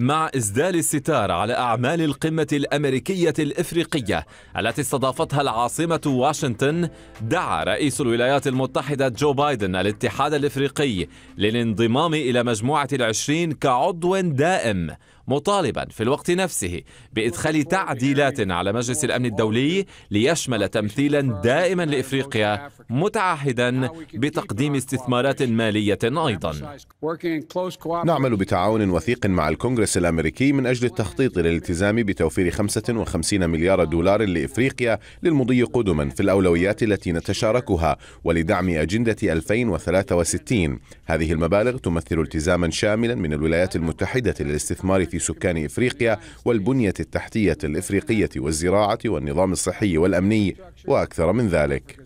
مع إسدال الستار على أعمال القمة الأمريكية الإفريقية التي استضافتها العاصمة واشنطن دعا رئيس الولايات المتحدة جو بايدن الاتحاد الإفريقي للانضمام إلى مجموعة العشرين كعضو دائم مطالبا في الوقت نفسه بإدخال تعديلات على مجلس الأمن الدولي ليشمل تمثيلا دائما لإفريقيا متعهدا بتقديم استثمارات مالية أيضا نعمل بتعاون وثيق مع الكونغرس الأمريكي من أجل التخطيط للالتزام بتوفير 55 مليار دولار لإفريقيا للمضي قدما في الأولويات التي نتشاركها ولدعم أجندة 2063 هذه المبالغ تمثل التزاما شاملا من الولايات المتحدة للاستثمار في سكان افريقيا والبنيه التحتيه الافريقيه والزراعه والنظام الصحي والامني واكثر من ذلك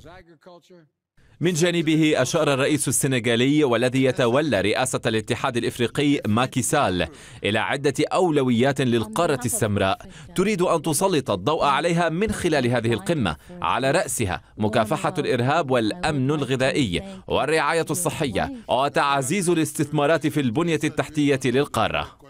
من جانبه أشار الرئيس السنغالي والذي يتولى رئاسة الاتحاد الإفريقي ماكيسال إلى عدة أولويات للقارة السمراء تريد أن تسلط الضوء عليها من خلال هذه القمة على رأسها مكافحة الإرهاب والأمن الغذائي والرعاية الصحية وتعزيز الاستثمارات في البنية التحتية للقارة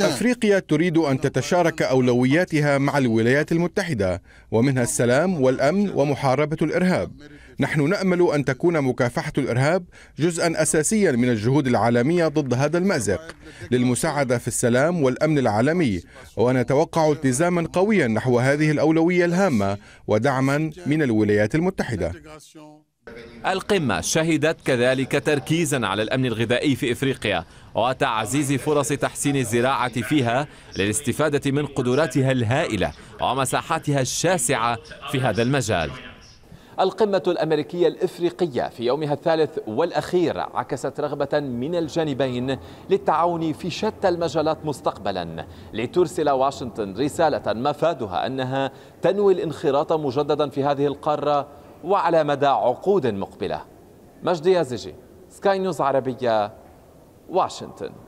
أفريقيا تريد أن تتشارك أولوياتها مع الولايات المتحدة ومنها السلام والأمن ومحاربة الإرهاب نحن نأمل أن تكون مكافحة الإرهاب جزءا أساسيا من الجهود العالمية ضد هذا المأزق للمساعدة في السلام والأمن العالمي ونتوقع التزاما قويا نحو هذه الأولوية الهامة ودعما من الولايات المتحدة القمة شهدت كذلك تركيزا على الأمن الغذائي في إفريقيا وتعزيز فرص تحسين الزراعة فيها للاستفادة من قدراتها الهائلة ومساحاتها الشاسعة في هذا المجال القمة الأمريكية الإفريقية في يومها الثالث والأخير عكست رغبة من الجانبين للتعاون في شتى المجالات مستقبلا لترسل واشنطن رسالة مفادها أنها تنوي الانخراط مجددا في هذه القارة وعلى مدى عقود مقبلة مجدي يازجي سكاي نيوز عربية واشنطن